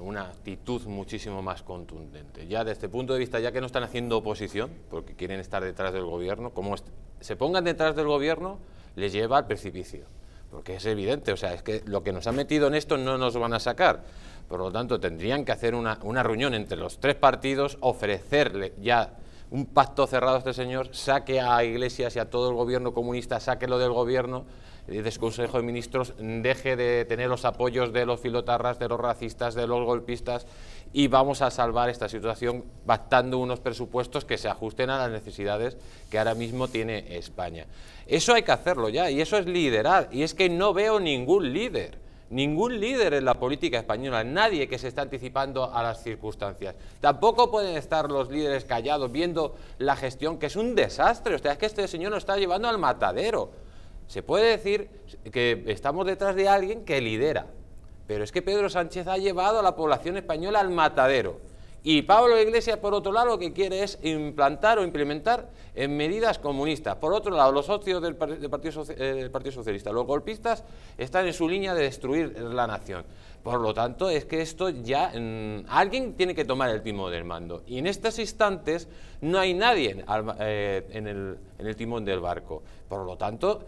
una actitud muchísimo más contundente. Ya desde este punto de vista, ya que no están haciendo oposición, porque quieren estar detrás del gobierno, como se pongan detrás del gobierno, les lleva al precipicio. Porque es evidente, o sea, es que lo que nos han metido en esto no nos van a sacar. Por lo tanto, tendrían que hacer una reunión entre los tres partidos, ofrecerle ya un pacto cerrado este señor, saque a Iglesias y a todo el gobierno comunista, lo del gobierno, del Consejo de Ministros, deje de tener los apoyos de los filotarras, de los racistas, de los golpistas y vamos a salvar esta situación pactando unos presupuestos que se ajusten a las necesidades que ahora mismo tiene España. Eso hay que hacerlo ya y eso es liderar y es que no veo ningún líder. Ningún líder en la política española, nadie que se está anticipando a las circunstancias. Tampoco pueden estar los líderes callados viendo la gestión, que es un desastre. O sea, es que este señor lo está llevando al matadero. Se puede decir que estamos detrás de alguien que lidera, pero es que Pedro Sánchez ha llevado a la población española al matadero. Y Pablo Iglesias, por otro lado, lo que quiere es implantar o implementar en medidas comunistas. Por otro lado, los socios eh, del, Partido, Socialista, los golpistas, están en su línea de destruir la nación. Por lo tanto, es que esto ya... Mm, alguien tiene que tomar el timón del mando. Y en estos instantes no hay nadie eh, en, el, en el timón del barco. Por lo tanto,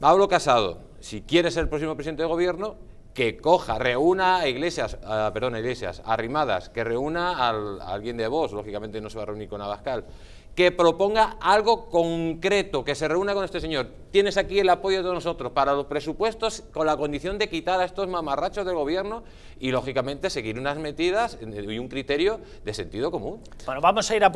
Pablo Casado, si quiere ser el próximo presidente de gobierno, que coja, reúna a iglesias, perdón, iglesias arrimadas, que reúna al, a alguien de vos, lógicamente no se va a reunir con Abascal, que proponga algo concreto, que se reúna con este señor. Tienes aquí el apoyo de nosotros para los presupuestos con la condición de quitar a estos mamarrachos del gobierno y lógicamente seguir unas medidas y un criterio de sentido común. Bueno, vamos a ir a